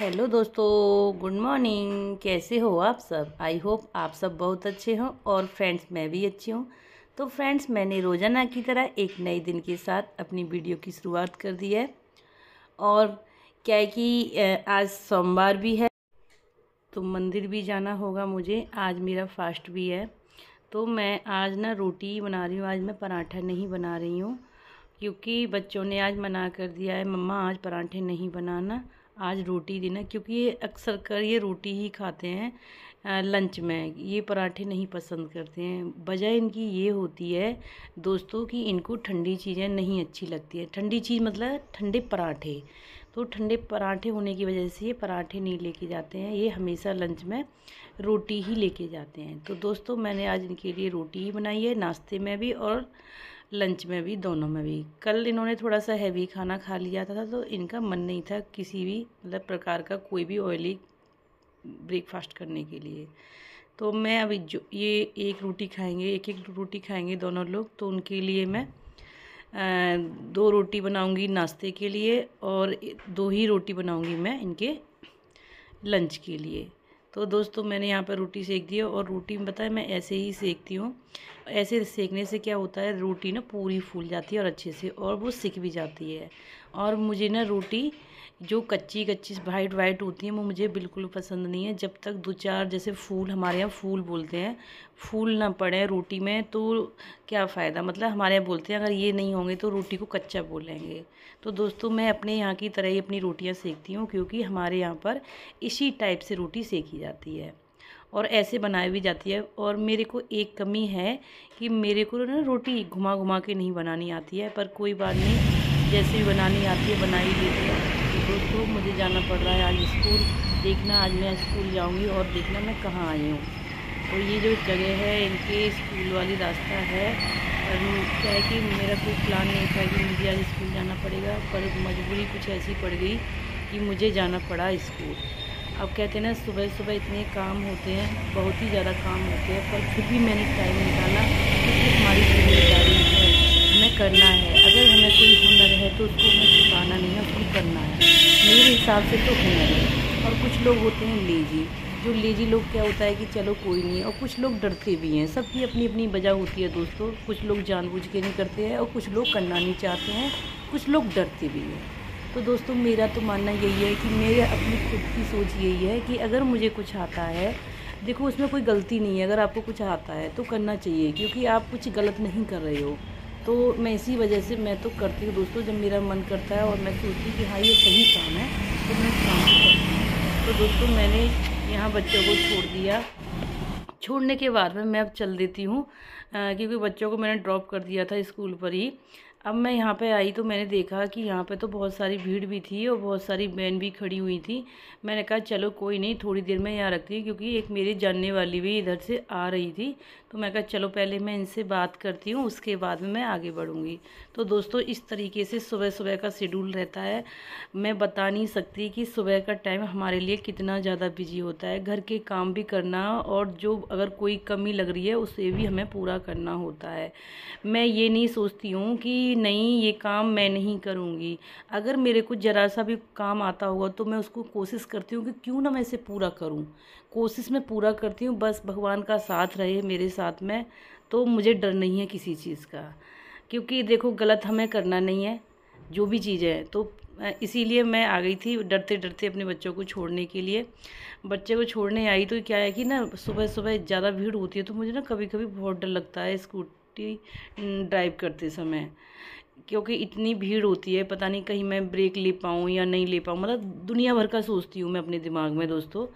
hello दोस्तों good morning कैसे हो आप सब आई होप आप सब बहुत अच्छे हों और फ्रेंड्स मैं भी अच्छी हूँ तो फ्रेंड्स मैंने रोज़ाना की तरह एक नए दिन के साथ अपनी वीडियो की शुरुआत कर दी है और क्या है कि आज सोमवार भी है तो मंदिर भी जाना होगा मुझे आज मेरा फास्ट भी है तो मैं आज ना रोटी बना रही हूँ आज मैं पराठा नहीं बना रही हूँ क्योंकि बच्चों ने आज मना कर दिया है मम्मा आज पराठे नहीं बनाना आज रोटी देना क्योंकि ये अक्सर कर ये रोटी ही खाते हैं लंच में ये पराठे नहीं पसंद करते हैं वजह इनकी ये होती है दोस्तों कि इनको ठंडी चीज़ें नहीं अच्छी लगती है ठंडी चीज़ मतलब ठंडे पराठे तो ठंडे पराठे होने की वजह से ये पराठे नहीं लेके जाते हैं ये हमेशा लंच में रोटी ही लेके जाते हैं तो दोस्तों मैंने आज इनके लिए रोटी ही बनाई है नाश्ते में भी और लंच में भी दोनों में भी कल इन्होंने थोड़ा सा हैवी खाना खा लिया था तो इनका मन नहीं था किसी भी मतलब प्रकार का कोई भी ऑयली ब्रेकफास्ट करने के लिए तो मैं अभी जो ये एक रोटी खाएंगे एक एक रोटी खाएंगे दोनों लोग तो उनके लिए मैं दो रोटी बनाऊंगी नाश्ते के लिए और दो ही रोटी बनाऊंगी मैं इनके लंच के लिए तो दोस्तों मैंने यहाँ पर रोटी सेक दी और रोटी में पता मैं ऐसे ही सेकती हूँ ऐसे सेकने से क्या होता है रोटी ना पूरी फूल जाती है और अच्छे से और वो सिक भी जाती है और मुझे ना रोटी जो कच्ची कच्ची वाइट वाइट होती है वो मुझे बिल्कुल पसंद नहीं है जब तक दो चार जैसे फूल हमारे यहाँ फूल बोलते हैं फूल ना पड़े रोटी में तो क्या फ़ायदा मतलब हमारे यहाँ बोलते हैं अगर ये नहीं होंगे तो रोटी को कच्चा बोलेंगे तो दोस्तों मैं अपने यहाँ की तरह ही अपनी रोटियाँ सेकती हूँ क्योंकि हमारे यहाँ पर इसी टाइप से रोटी सेकी जाती है और ऐसे बनाई भी जाती है और मेरे को एक कमी है कि मेरे को ना रोटी घुमा घुमा के नहीं बनानी आती है पर कोई बात नहीं जैसे भी बनानी आती है बनाई देती है दोस्तों मुझे जाना पड़ रहा है आज स्कूल देखना आज मैं स्कूल जाऊँगी और देखना मैं कहाँ आई हूँ और तो ये जो जगह है इनके स्कूल वाली रास्ता है क्या है कि मेरा कोई प्लान नहीं था कि मुझे आज स्कूल जाना पड़ेगा पर मजबूरी कुछ ऐसी पड़ गई कि मुझे जाना पड़ा स्कूल अब कहते हैं ना सुबह सुबह इतने काम होते हैं बहुत ही ज़्यादा काम होते हैं पर फिर भी मैंने टाइम निकाला क्योंकि तो हमारी जिम्मेदारी है हमें करना है अगर हमें कोई हुनर है तो उसको हमें छुपाना नहीं है उसको करना है मेरे हिसाब से तो हुनर है और कुछ लोग होते हैं लेजी जो लेजी लोग क्या होता है कि चलो कोई नहीं और कुछ लोग डरते भी हैं सबकी अपनी अपनी वजह होती है दोस्तों कुछ लोग जानबूझ के नहीं करते हैं और कुछ लोग करना नहीं चाहते हैं कुछ लोग डरते भी हैं तो दोस्तों मेरा तो मानना यही है कि मेरे अपनी खुद की सोच यही है कि अगर मुझे कुछ आता है देखो उसमें कोई गलती नहीं है अगर आपको कुछ आता है तो करना चाहिए क्योंकि आप कुछ गलत नहीं कर रहे हो तो मैं इसी वजह से मैं तो करती हूँ दोस्तों जब मेरा मन करता है और मैं सोचती हूँ कि हाँ ये सही काम है तो मैं काम तो करती हूँ तो दोस्तों मैंने यहाँ बच्चों को छोड़ दिया छोड़ने के बाद में मैं अब चल देती हूँ क्योंकि बच्चों को मैंने ड्रॉप कर दिया था स्कूल पर ही अब मैं यहाँ पे आई तो मैंने देखा कि यहाँ पे तो बहुत सारी भीड़ भी थी और बहुत सारी बहन भी खड़ी हुई थी मैंने कहा चलो कोई नहीं थोड़ी देर में यहाँ रखती हूँ क्योंकि एक मेरे जानने वाली भी इधर से आ रही थी तो मैं कहा चलो पहले मैं इनसे बात करती हूँ उसके बाद में मैं आगे बढ़ूँगी तो दोस्तों इस तरीके से सुबह सुबह का शेड्यूल रहता है मैं बता नहीं सकती कि सुबह का टाइम हमारे लिए कितना ज़्यादा बिजी होता है घर के काम भी करना और जो अगर कोई कमी लग रही है उसे भी हमें पूरा करना होता है मैं ये नहीं सोचती हूँ कि नहीं ये काम मैं नहीं करूँगी अगर मेरे को ज़रा सा भी काम आता होगा तो मैं उसको कोशिश करती हूँ कि क्यों ना मैं इसे पूरा करूँ कोशिश मैं पूरा करती हूँ बस भगवान का साथ रहे मेरे साथ में तो मुझे डर नहीं है किसी चीज़ का क्योंकि देखो गलत हमें करना नहीं है जो भी चीज़ है तो इसीलिए मैं आ गई थी डरते डरते अपने बच्चों को छोड़ने के लिए बच्चे को छोड़ने आई तो क्या है कि ना सुबह सुबह ज़्यादा भीड़ होती है तो मुझे ना कभी कभी बहुत डर लगता है स्कूट ड्राइव करते समय क्योंकि इतनी भीड़ होती है पता नहीं कहीं मैं ब्रेक ले पाऊँ या नहीं ले पाऊँ मतलब दुनिया भर का सोचती हूँ मैं अपने दिमाग में दोस्तों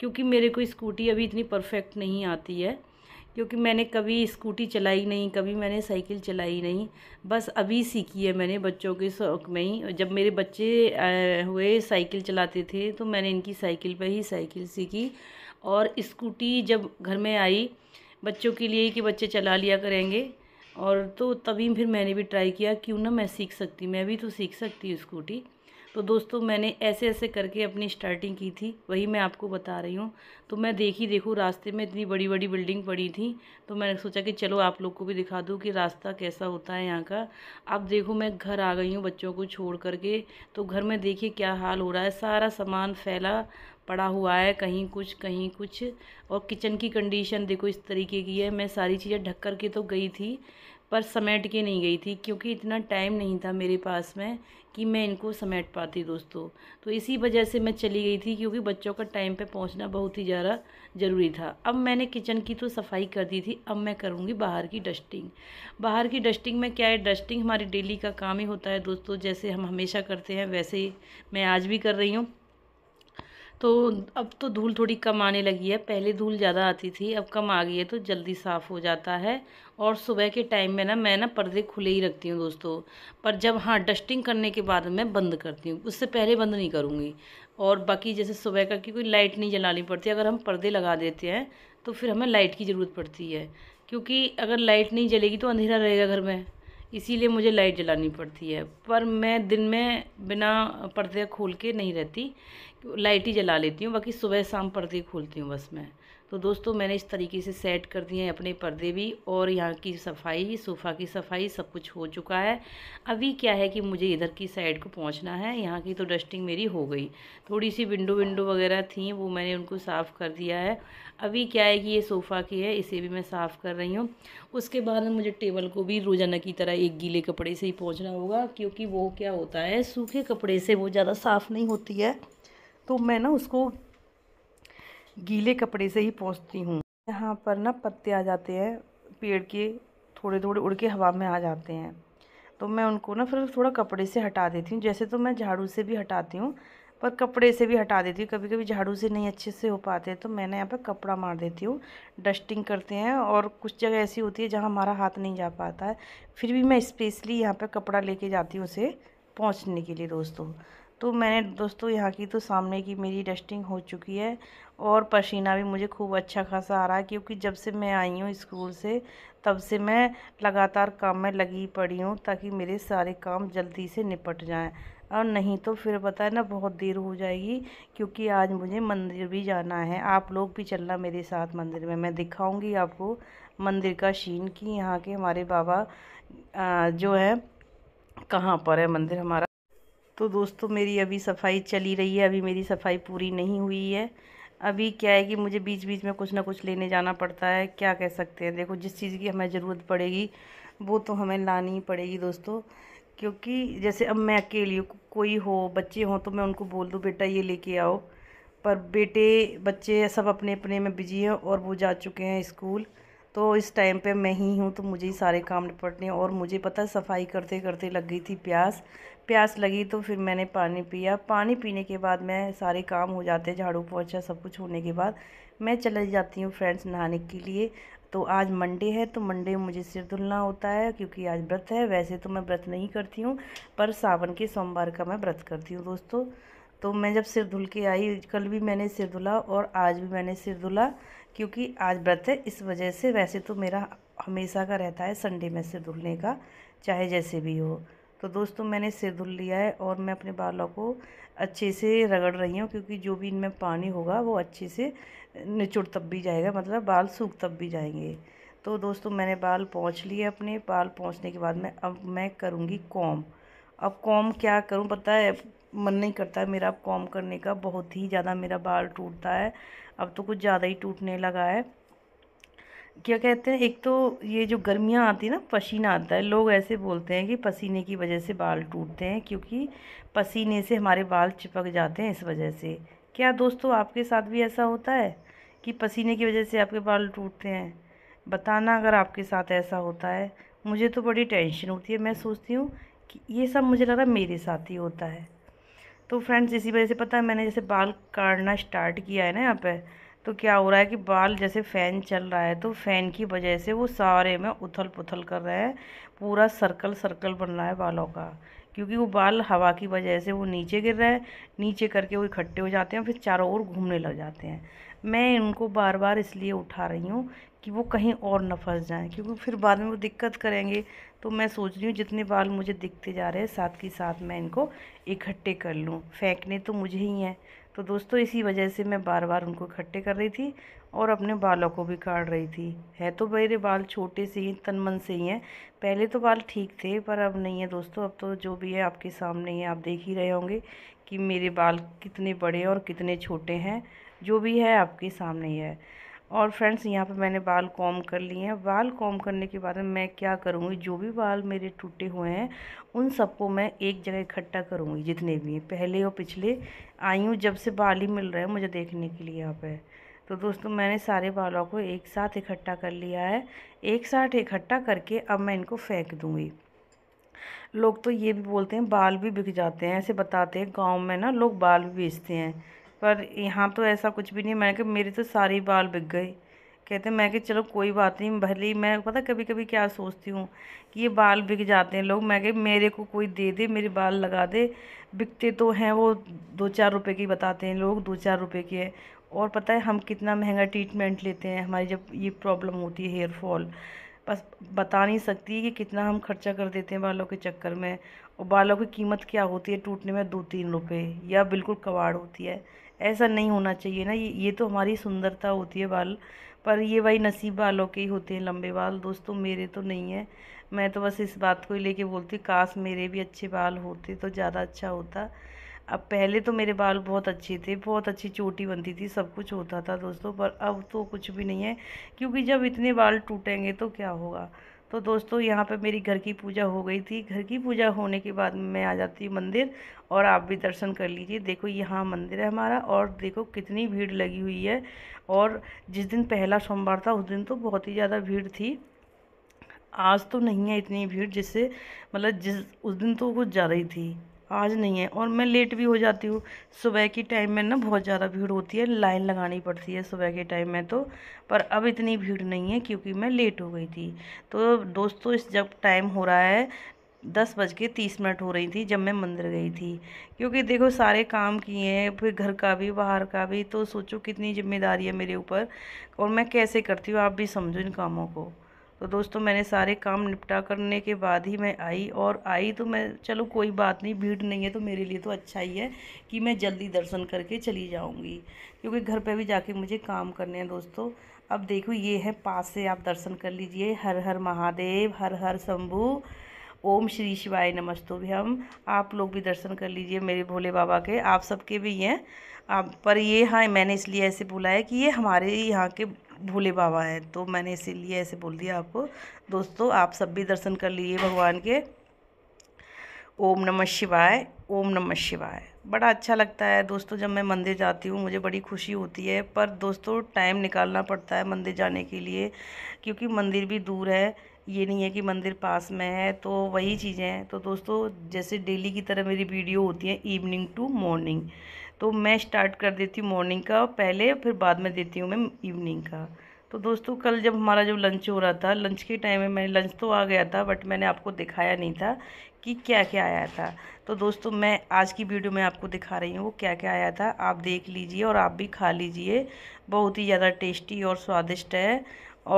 क्योंकि मेरे को स्कूटी अभी इतनी परफेक्ट नहीं आती है क्योंकि मैंने कभी स्कूटी चलाई नहीं कभी मैंने साइकिल चलाई नहीं बस अभी सीखी है मैंने बच्चों के शौक़ में ही जब मेरे बच्चे हुए साइकिल चलाते थे तो मैंने इनकी साइकिल पर ही साइकिल सीखी और स्कूटी जब घर में आई बच्चों के लिए ही कि बच्चे चला लिया करेंगे और तो तभी फिर मैंने भी ट्राई किया क्यों ना मैं सीख सकती मैं भी तो सीख सकती हूँ स्कूटी तो दोस्तों मैंने ऐसे ऐसे करके अपनी स्टार्टिंग की थी वही मैं आपको बता रही हूँ तो मैं देखी देखूँ रास्ते में इतनी बड़ी बड़ी बिल्डिंग पड़ी थी तो मैंने सोचा कि चलो आप लोग को भी दिखा दूँ कि रास्ता कैसा होता है यहाँ का अब देखो मैं घर आ गई हूँ बच्चों को छोड़ करके तो घर में देखिए क्या हाल हो रहा है सारा सामान फैला पड़ा हुआ है कहीं कुछ कहीं कुछ और किचन की कंडीशन देखो इस तरीके की है मैं सारी चीज़ें ढक कर के तो गई थी पर समेट के नहीं गई थी क्योंकि इतना टाइम नहीं था मेरे पास में कि मैं इनको समेट पाती दोस्तों तो इसी वजह से मैं चली गई थी क्योंकि बच्चों का टाइम पे पहुंचना बहुत ही ज़्यादा ज़रूरी था अब मैंने किचन की तो सफाई कर दी थी अब मैं करूँगी बाहर की डस्टिंग बाहर की डस्टिंग में क्या है डस्टिंग हमारी डेली का काम ही होता है दोस्तों जैसे हम हमेशा करते हैं वैसे मैं आज भी कर रही हूँ तो अब तो धूल थोड़ी कम आने लगी है पहले धूल ज़्यादा आती थी अब कम आ गई है तो जल्दी साफ़ हो जाता है और सुबह के टाइम में ना मैं ना पर्दे खुले ही रखती हूँ दोस्तों पर जब हाँ डस्टिंग करने के बाद मैं बंद करती हूँ उससे पहले बंद नहीं करूँगी और बाकी जैसे सुबह का कि कोई लाइट नहीं जलानी पड़ती अगर हम पर्दे लगा देते हैं तो फिर हमें लाइट की ज़रूरत पड़ती है क्योंकि अगर लाइट नहीं जलेगी तो अंधेरा रहेगा घर में इसीलिए मुझे लाइट जलानी पड़ती है पर मैं दिन में बिना पर्दे खोल के नहीं रहती लाइट ही जला लेती हूँ बाकी सुबह शाम पर्दे खोलती हूँ बस मैं तो दोस्तों मैंने इस तरीके से सेट कर दिए हैं अपने पर्दे भी और यहाँ की सफाई सोफ़ा की सफाई सब कुछ हो चुका है अभी क्या है कि मुझे इधर की साइड को पहुँचना है यहाँ की तो डस्टिंग मेरी हो गई थोड़ी सी विंडो विंडो वगैरह थी वो मैंने उनको साफ़ कर दिया है अभी क्या है कि ये सोफ़ा की है इसे भी मैं साफ़ कर रही हूँ उसके बाद मुझे टेबल को भी रोज़ाना की तरह एक गीले कपड़े से ही पहुँचना होगा क्योंकि वो क्या होता है सूखे कपड़े से वो ज़्यादा साफ़ नहीं होती है तो मैं ना उसको गीले कपड़े से ही पहुँचती हूँ यहाँ पर ना पत्ते आ जाते हैं पेड़ के थोड़े थोड़े उड़ के हवा में आ जाते हैं तो मैं उनको ना फिर थोड़ा कपड़े से हटा देती हूँ जैसे तो मैं झाड़ू से भी हटाती हूँ पर कपड़े से भी हटा देती हूँ कभी कभी झाड़ू से नहीं अच्छे से हो पाते तो मैंने यहाँ पर कपड़ा मार देती हूँ डस्टिंग करते हैं और कुछ जगह ऐसी होती है जहाँ हमारा हाथ नहीं जा पाता है फिर भी मैं स्पेशली यहाँ पर कपड़ा लेके जाती हूँ उसे पहुँचने के लिए दोस्तों तो मैंने दोस्तों यहाँ की तो सामने की मेरी डस्टिंग हो चुकी है और पसीना भी मुझे खूब अच्छा खासा आ रहा है क्योंकि जब से मैं आई हूँ स्कूल से तब से मैं लगातार काम में लगी पड़ी हूँ ताकि मेरे सारे काम जल्दी से निपट जाएँ और नहीं तो फिर पता है ना बहुत देर हो जाएगी क्योंकि आज मुझे मंदिर भी जाना है आप लोग भी चलना मेरे साथ मंदिर में मैं दिखाऊंगी आपको मंदिर का शीन कि यहाँ के हमारे बाबा जो है कहाँ पर है मंदिर हमारा तो दोस्तों मेरी अभी सफाई चली रही है अभी मेरी सफाई पूरी नहीं हुई है अभी क्या है कि मुझे बीच बीच में कुछ ना कुछ लेने जाना पड़ता है क्या कह सकते हैं देखो जिस चीज़ की हमें ज़रूरत पड़ेगी वो तो हमें लानी ही पड़ेगी दोस्तों क्योंकि जैसे अब मैं अकेली हूँ कोई हो बच्चे हों तो मैं उनको बोल दूँ बेटा ये लेके आओ पर बेटे बच्चे सब अपने अपने में बिजी हैं और वो जा चुके हैं स्कूल तो इस टाइम पे मैं ही हूँ तो मुझे ही सारे काम निपटने और मुझे पता सफाई करते करते लग गई थी प्यास प्यास लगी तो फिर मैंने पानी पिया पानी पीने के बाद मैं सारे काम हो जाते झाड़ू पोछा सब कुछ होने के बाद मैं चली जाती हूँ फ्रेंड्स नहाने के लिए तो आज मंडे है तो मंडे मुझे सिर धुलना होता है क्योंकि आज व्रत है वैसे तो मैं व्रत नहीं करती हूँ पर सावन के सोमवार का मैं व्रत करती हूँ दोस्तों तो मैं जब सिर धुल के आई कल भी मैंने सिर धुला और आज भी मैंने सिर धुला क्योंकि आज व्रत है इस वजह से वैसे तो मेरा हमेशा का रहता है संडे में सिर धुलने का चाहे जैसे भी हो तो दोस्तों मैंने सिर धुल लिया है और मैं अपने बालों को अच्छे से रगड़ रही हूँ क्योंकि जो भी इनमें पानी होगा वो अच्छे से निचुड़ तब भी जाएगा मतलब बाल सूख तब भी जाएंगे तो दोस्तों मैंने बाल पहुँच लिए अपने बाल पहुँचने के बाद मैं अब मैं करूँगी कॉम अब कॉम क्या करूँ पता है मन नहीं करता है मेरा अब कॉम करने का बहुत ही ज़्यादा मेरा बाल टूटता है अब तो कुछ ज़्यादा ही टूटने लगा है क्या कहते हैं एक तो ये जो गर्मियाँ आती है ना पसीना आता है लोग ऐसे बोलते हैं कि पसीने की वजह से बाल टूटते हैं क्योंकि पसीने से हमारे बाल चिपक जाते हैं इस वजह से क्या दोस्तों आपके साथ भी ऐसा होता है कि पसीने की वजह से आपके बाल टूटते हैं बताना अगर आपके साथ ऐसा होता है मुझे तो बड़ी टेंशन होती है मैं सोचती हूँ कि ये सब मुझे लग रहा मेरे साथ ही होता है तो फ्रेंड्स इसी वजह से पता है मैंने जैसे बाल काटना स्टार्ट किया है ना यहाँ पर तो क्या हो रहा है कि बाल जैसे फ़ैन चल रहा है तो फ़ैन की वजह से वो सारे में उथल पुथल कर रहे हैं पूरा सर्कल सर्कल बन रहा है बालों का क्योंकि वो बाल हवा की वजह से वो नीचे गिर रहे हैं नीचे करके वो इकट्ठे हो जाते हैं फिर चारों ओर घूमने लग जाते हैं मैं इनको बार बार इसलिए उठा रही हूँ कि वो कहीं और न फंस जाए क्योंकि फिर बाद में वो दिक्कत करेंगे तो मैं सोच रही हूँ जितने बाल मुझे दिखते जा रहे हैं साथ के साथ मैं इनको इकट्ठे कर लूँ फेंकने तो मुझे ही हैं तो दोस्तों इसी वजह से मैं बार बार उनको इकट्ठे कर रही थी और अपने बालों को भी काट रही थी है तो मेरे बाल छोटे से ही तन मन से ही हैं पहले तो बाल ठीक थे पर अब नहीं है दोस्तों अब तो जो भी है आपके सामने ही आप देख ही रहे होंगे कि मेरे बाल कितने बड़े और कितने छोटे हैं जो भी है आपके सामने ही है और फ्रेंड्स यहाँ पे मैंने बाल कॉम कर लिए हैं बाल कॉम करने के बाद में मैं क्या करूँगी जो भी बाल मेरे टूटे हुए हैं उन सबको मैं एक जगह इकट्ठा करूँगी जितने भी हैं पहले और पिछले आई हूँ जब से बाल ही मिल रहे हैं मुझे देखने के लिए यहाँ पर तो दोस्तों मैंने सारे बालों को एक साथ इकट्ठा कर लिया है एक साथ इकट्ठा करके अब मैं इनको फेंक दूँगी लोग तो ये भी बोलते हैं बाल भी बिक जाते हैं ऐसे बताते हैं गाँव में ना लोग बाल भी बेचते हैं पर यहाँ तो ऐसा कुछ भी नहीं मैं कि मेरे तो सारे बाल बिक गए कहते मैं कि चलो कोई बात नहीं भले ही मैं पता कभी कभी क्या सोचती हूँ कि ये बाल बिक जाते हैं लोग मैं कि मेरे को कोई दे दे मेरे बाल लगा दे बिकते तो हैं वो दो चार रुपए की बताते हैं लोग दो चार रुपए के है और पता है हम कितना महंगा ट्रीटमेंट लेते हैं हमारी जब ये प्रॉब्लम होती है हेयर फॉल बस बता नहीं सकती कि कितना हम खर्चा कर देते हैं बालों के चक्कर में और बालों की कीमत क्या होती है टूटने में दो तीन रुपये या बिल्कुल कबाड़ होती है ऐसा नहीं होना चाहिए ना ये ये तो हमारी सुंदरता होती है बाल पर ये भाई नसीब बालों के ही होते हैं लंबे बाल दोस्तों मेरे तो नहीं है मैं तो बस इस बात को ही लेके बोलती काश मेरे भी अच्छे बाल होते तो ज़्यादा अच्छा होता अब पहले तो मेरे बाल बहुत अच्छे थे बहुत अच्छी चोटी बनती थी सब कुछ होता था दोस्तों पर अब तो कुछ भी नहीं है क्योंकि जब इतने बाल टूटेंगे तो क्या होगा तो दोस्तों यहाँ पे मेरी घर की पूजा हो गई थी घर की पूजा होने के बाद मैं आ जाती हूँ मंदिर और आप भी दर्शन कर लीजिए देखो यहाँ मंदिर है हमारा और देखो कितनी भीड़ लगी हुई है और जिस दिन पहला सोमवार था उस दिन तो बहुत ही ज़्यादा भीड़ थी आज तो नहीं है इतनी भीड़ जिससे मतलब जिस उस दिन तो कुछ ज़्यादा ही थी आज नहीं है और मैं लेट भी हो जाती हूँ सुबह के टाइम में ना बहुत ज़्यादा भीड़ होती है लाइन लगानी पड़ती है सुबह के टाइम में तो पर अब इतनी भीड़ नहीं है क्योंकि मैं लेट हो गई थी तो दोस्तों इस जब टाइम हो रहा है दस बज के तीस मिनट हो रही थी जब मैं मंदिर गई थी क्योंकि देखो सारे काम किए हैं फिर घर का भी बाहर का भी तो सोचो कितनी जिम्मेदारी है मेरे ऊपर और मैं कैसे करती हूँ आप भी समझो इन कामों को तो दोस्तों मैंने सारे काम निपटा करने के बाद ही मैं आई और आई तो मैं चलो कोई बात नहीं भीड़ नहीं है तो मेरे लिए तो अच्छा ही है कि मैं जल्दी दर्शन करके चली जाऊंगी क्योंकि घर पे भी जाके मुझे काम करने हैं दोस्तों अब देखो ये है पास से आप दर्शन कर लीजिए हर हर महादेव हर हर शंभु ओम श्री शिवाय नमस्तु भी हम आप लोग भी दर्शन कर लीजिए मेरे भोले बाबा के आप सबके भी हैं आप पर ये हाँ मैंने इसलिए ऐसे बोला है कि ये हमारे यहाँ के भोले बाबा हैं तो मैंने इसीलिए ऐसे बोल दिया आपको दोस्तों आप सब भी दर्शन कर लिए भगवान के ओम नमः शिवाय ओम नमः शिवाय बड़ा अच्छा लगता है दोस्तों जब मैं मंदिर जाती हूँ मुझे बड़ी खुशी होती है पर दोस्तों टाइम निकालना पड़ता है मंदिर जाने के लिए क्योंकि मंदिर भी दूर है ये नहीं है कि मंदिर पास में है तो वही चीज़ें हैं तो दोस्तों जैसे डेली की तरह मेरी वीडियो होती है इवनिंग टू मॉर्निंग तो मैं स्टार्ट कर देती हूँ मॉर्निंग का पहले फिर बाद में देती हूँ मैं इवनिंग का तो दोस्तों कल जब हमारा जो लंच हो रहा था लंच के टाइम में मैंने लंच तो आ गया था बट मैंने आपको दिखाया नहीं था कि क्या क्या आया था तो दोस्तों मैं आज की वीडियो में आपको दिखा रही हूँ वो क्या क्या आया था आप देख लीजिए और आप भी खा लीजिए बहुत ही ज़्यादा टेस्टी और स्वादिष्ट है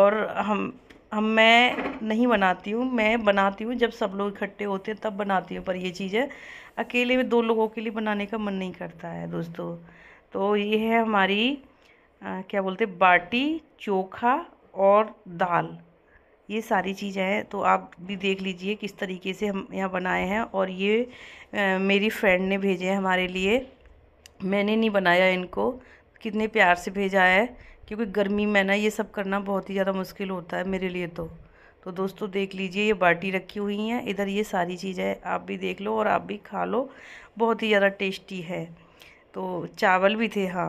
और हम हम मैं नहीं बनाती हूँ मैं बनाती हूँ जब सब लोग इकट्ठे होते हैं तब बनाती हूँ पर ये चीज़ें अकेले में दो लोगों के लिए बनाने का मन नहीं करता है दोस्तों तो ये है हमारी आ, क्या बोलते बाटी चोखा और दाल ये सारी चीज़ें हैं तो आप भी देख लीजिए किस तरीके से हम यहाँ बनाए हैं और ये आ, मेरी फ्रेंड ने भेजे हैं हमारे लिए मैंने नहीं बनाया इनको कितने प्यार से भेजा है क्योंकि गर्मी में ना ये सब करना बहुत ही ज़्यादा मुश्किल होता है मेरे लिए तो तो दोस्तों देख लीजिए ये बाटी रखी हुई हैं इधर ये सारी चीज़ें आप भी देख लो और आप भी खा लो बहुत ही ज़्यादा टेस्टी है तो चावल भी थे हाँ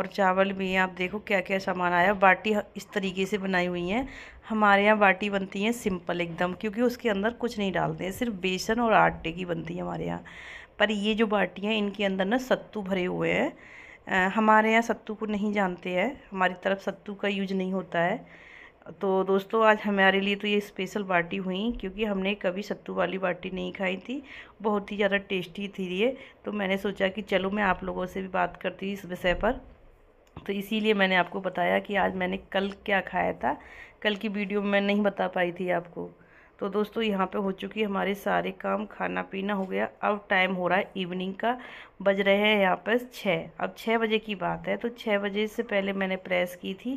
और चावल भी हैं आप देखो क्या क्या सामान आया बाटी इस तरीके से बनाई हुई हैं हमारे यहाँ बाटी बनती है सिंपल एकदम क्योंकि उसके अंदर कुछ नहीं डालते हैं सिर्फ बेसन और आटे की बनती है हमारे यहाँ पर ये जो बाटियाँ इनके अंदर ना सत्तू भरे हुए हैं हमारे यहाँ सत्तू को नहीं जानते हैं हमारी तरफ सत्तू का यूज नहीं होता है तो दोस्तों आज हमारे लिए तो ये स्पेशल बाटी हुई क्योंकि हमने कभी सत्तू वाली बाटी नहीं खाई थी बहुत ही ज़्यादा टेस्टी थी ये तो मैंने सोचा कि चलो मैं आप लोगों से भी बात करती हूँ इस विषय पर तो इसीलिए मैंने आपको बताया कि आज मैंने कल क्या खाया था कल की वीडियो में नहीं बता पाई थी आपको तो दोस्तों यहाँ पे हो चुकी है हमारे सारे काम खाना पीना हो गया अब टाइम हो रहा है इवनिंग का बज रहे हैं यहाँ पर छः अब छः बजे की बात है तो छः बजे से पहले मैंने प्रेस की थी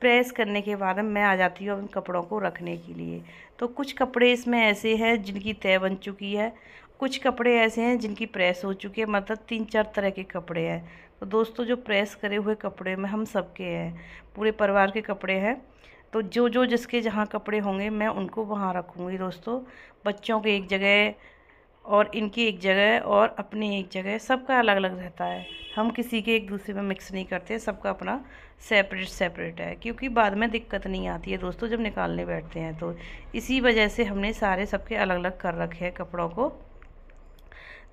प्रेस करने के बाद मैं आ जाती हूँ इन कपड़ों को रखने के लिए तो कुछ कपड़े इसमें ऐसे हैं जिनकी तय बन चुकी है कुछ कपड़े ऐसे हैं जिनकी प्रेस हो चुकी है मतलब तीन चार तरह के कपड़े हैं तो दोस्तों जो प्रेस करे हुए कपड़े में हम सबके हैं पूरे परिवार के कपड़े हैं तो जो जो जिसके जहाँ कपड़े होंगे मैं उनको वहाँ रखूँगी दोस्तों बच्चों के एक जगह और इनकी एक जगह और अपनी एक जगह सबका अलग अलग रहता है हम किसी के एक दूसरे में मिक्स नहीं करते सबका अपना सेपरेट सेपरेट है क्योंकि बाद में दिक्कत नहीं आती है दोस्तों जब निकालने बैठते हैं तो इसी वजह से हमने सारे सबके अलग अलग कर रखे हैं कपड़ों को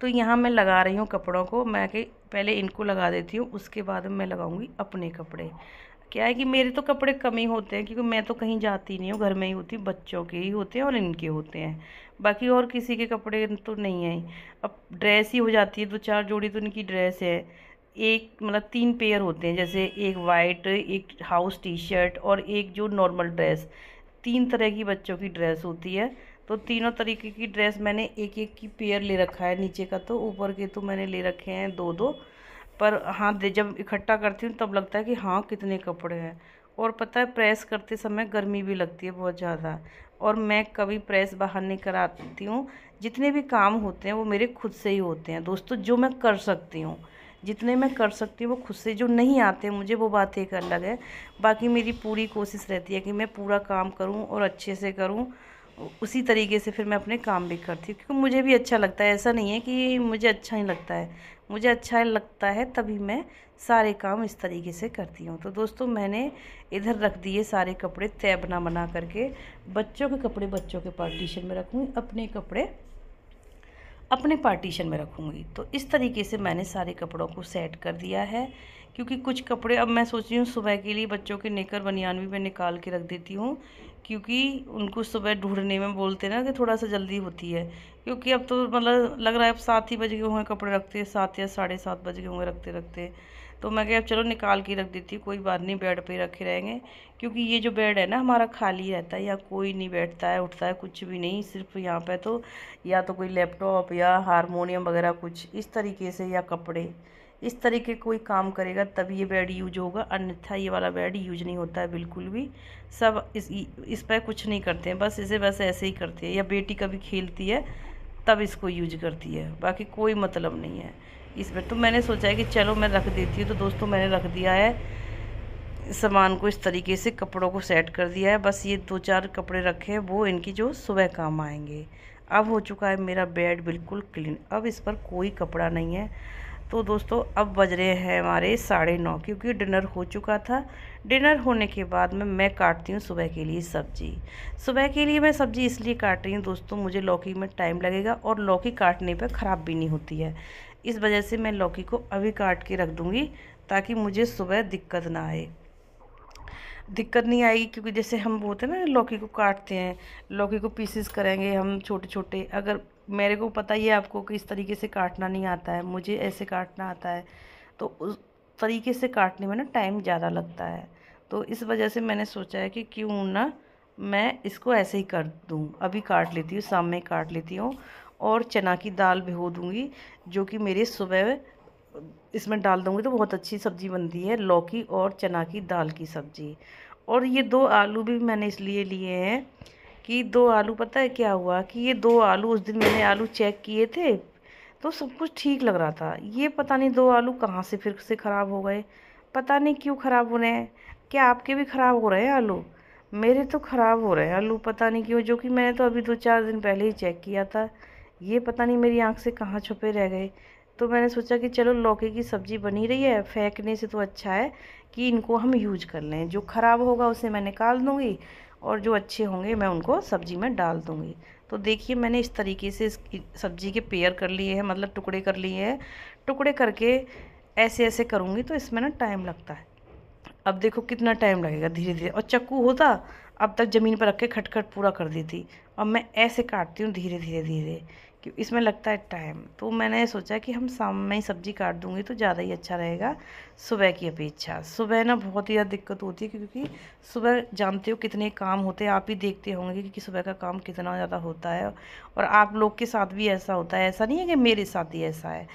तो यहाँ मैं लगा रही हूँ कपड़ों को मैं कि पहले इनको लगा देती हूँ उसके बाद मैं लगाऊंगी अपने कपड़े क्या है कि मेरे तो कपड़े कम ही होते हैं क्योंकि मैं तो कहीं जाती नहीं हूँ घर में ही होती बच्चों के ही होते हैं और इनके होते हैं बाकी और किसी के कपड़े तो नहीं है अब ड्रेस ही हो जाती है दो तो चार जोड़ी तो इनकी ड्रेस है एक मतलब तीन पेयर होते हैं जैसे एक वाइट एक हाउस टी शर्ट और एक जो नॉर्मल ड्रेस तीन तरह की बच्चों की ड्रेस होती है तो तीनों तरीके की ड्रेस मैंने एक एक की पेयर ले रखा है नीचे का तो ऊपर के तो मैंने ले रखे हैं दो दो पर हाँ जब इकट्ठा करती हूँ तब लगता है कि हाँ कितने कपड़े हैं और पता है प्रेस करते समय गर्मी भी लगती है बहुत ज़्यादा और मैं कभी प्रेस बाहर नहीं कराती हूँ जितने भी काम होते हैं वो मेरे खुद से ही होते हैं दोस्तों जो मैं कर सकती हूँ जितने मैं कर सकती हूँ वो खुद से जो नहीं आते मुझे वो बात एक अलग है बाकी मेरी पूरी कोशिश रहती है कि मैं पूरा काम करूँ और अच्छे से करूँ उसी तरीके से फिर मैं अपने काम भी करती हूँ क्योंकि मुझे भी अच्छा लगता है ऐसा नहीं है कि मुझे अच्छा नहीं लगता है मुझे अच्छा लगता है तभी मैं सारे काम इस तरीके से करती हूँ तो दोस्तों मैंने इधर रख दिए सारे कपड़े तय बना बना करके बच्चों के कपड़े बच्चों के पार्टीशन में रखूँगी अपने कपड़े अपने पार्टीशन में रखूँगी तो इस तरीके से मैंने सारे कपड़ों को सेट कर दिया है क्योंकि कुछ कपड़े अब मैं सोच रही हूँ सुबह के लिए बच्चों के नेकर बनियान भी मैं निकाल के रख देती हूँ क्योंकि उनको सुबह ढूंढने में बोलते ना कि थोड़ा सा जल्दी होती है क्योंकि अब तो मतलब लग रहा है अब सात ही बज गए होंगे कपड़े रखते सात या साढ़े सात बज गए होंगे रखते रखते तो मैं कह चलो निकाल के रख देती हूँ कोई बात नहीं बेड पर रखे रहेंगे क्योंकि ये जो बेड है ना हमारा खाली रहता है या कोई नहीं बैठता है उठता है कुछ भी नहीं सिर्फ यहाँ पर तो या तो कोई लैपटॉप या हारमोनियम वगैरह कुछ इस तरीके से या कपड़े इस तरीके कोई काम करेगा तब ये बेड यूज होगा अन्यथा ये वाला बेड यूज नहीं होता है बिल्कुल भी सब इस इस पर कुछ नहीं करते हैं बस इसे बस ऐसे ही करते हैं या बेटी कभी खेलती है तब इसको यूज करती है बाकी कोई मतलब नहीं है इस पर तो मैंने सोचा है कि चलो मैं रख देती हूँ तो दोस्तों मैंने रख दिया है सामान को इस तरीके से कपड़ों को सेट कर दिया है बस ये दो चार कपड़े रखे हैं वो इनकी जो सुबह काम आएंगे अब हो चुका है मेरा बेड बिल्कुल क्लीन अब इस पर कोई कपड़ा नहीं है तो दोस्तों अब बज रहे हैं हमारे साढ़े नौ क्योंकि डिनर हो चुका था डिनर होने के बाद में मैं काटती हूँ सुबह के लिए सब्ज़ी सुबह के लिए मैं सब्ज़ी इसलिए काट रही हूँ दोस्तों मुझे लौकी में टाइम लगेगा और लौकी काटने पर ख़राब भी नहीं होती है इस वजह से मैं लौकी को अभी काट के रख दूँगी ताकि मुझे सुबह दिक्कत ना आए दिक्कत नहीं आएगी क्योंकि जैसे हम बोलते हैं ना लौकी को काटते हैं लौकी को पीसेस करेंगे हम छोटे छोटे अगर मेरे को पता ही है आपको कि इस तरीके से काटना नहीं आता है मुझे ऐसे काटना आता है तो उस तरीके से काटने में ना टाइम ज़्यादा लगता है तो इस वजह से मैंने सोचा है कि क्यों ना मैं इसको ऐसे ही कर दूँ अभी काट लेती हूँ शाम में काट लेती हूँ और चना की दाल भिगो दूँगी जो कि मेरे सुबह इसमें डाल दूँगी तो बहुत अच्छी सब्ज़ी बनती है लौकी और चना की दाल की सब्ज़ी और ये दो आलू भी मैंने इसलिए लिए हैं कि दो आलू पता है क्या हुआ कि ये दो आलू उस दिन मैंने आलू चेक किए थे तो सब कुछ ठीक लग रहा था ये पता नहीं दो आलू कहाँ से फिर से ख़राब हो गए पता नहीं क्यों ख़राब हो रहे हैं क्या आपके भी ख़राब हो रहे हैं आलू मेरे तो ख़राब हो रहे हैं आलू पता नहीं क्यों जो कि मैंने तो अभी दो चार दिन पहले ही चेक किया था ये पता नहीं मेरी आँख से कहाँ छुपे रह गए तो मैंने सोचा कि चलो लौके की सब्ज़ी बनी रही है फेंकने से तो अच्छा है कि इनको हम यूज कर लें जो ख़राब होगा उसे मैं निकाल दूँगी और जो अच्छे होंगे मैं उनको सब्जी में डाल दूँगी तो देखिए मैंने इस तरीके से इस सब्जी के पेयर कर लिए हैं मतलब टुकड़े कर लिए हैं टुकड़े करके ऐसे ऐसे करूँगी तो इसमें ना टाइम लगता है अब देखो कितना टाइम लगेगा धीरे धीरे और चक्कू होता अब तक ज़मीन पर रख के खटखट पूरा कर देती अब मैं ऐसे काटती हूँ धीरे धीरे धीरे कि इसमें लगता है टाइम तो मैंने सोचा कि हम शाम में ही सब्ज़ी काट दूंगी तो ज़्यादा ही अच्छा रहेगा सुबह की अपेक्षा सुबह ना बहुत ही ज़्यादा दिक्कत होती है क्योंकि सुबह जानते हो कितने काम होते हैं आप ही देखते होंगे कि, कि सुबह का काम कितना ज़्यादा होता है और आप लोग के साथ भी ऐसा होता है ऐसा नहीं है कि मेरे साथ ही ऐसा है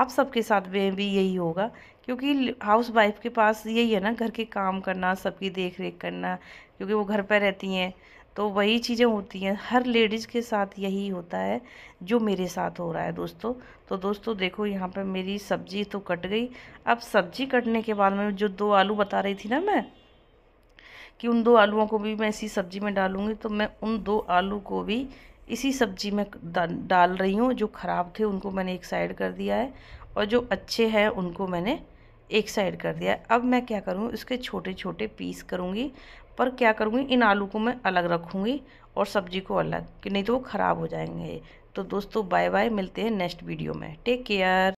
आप सबके साथ में भी यही होगा क्योंकि हाउस वाइफ के पास यही है ना घर के काम करना सबकी देख रेख करना क्योंकि वो घर पर रहती हैं तो वही चीज़ें होती हैं हर लेडीज़ के साथ यही होता है जो मेरे साथ हो रहा है दोस्तों तो दोस्तों देखो यहाँ पर मेरी सब्ज़ी तो कट गई अब सब्ज़ी कटने के बाद में जो दो आलू बता रही थी ना मैं कि उन दो आलूओं को भी मैं इसी सब्ज़ी में डालूँगी तो मैं उन दो आलू को भी इसी सब्ज़ी में डाल रही हूँ जो ख़राब थे उनको मैंने एक साइड कर दिया है और जो अच्छे हैं उनको मैंने एक साइड कर दिया है अब मैं क्या करूँ इसके छोटे छोटे पीस करूँगी पर क्या करूँगी इन आलू को मैं अलग रखूँगी और सब्जी को अलग कि नहीं तो वो ख़राब हो जाएंगे तो दोस्तों बाय बाय मिलते हैं नेक्स्ट वीडियो में टेक केयर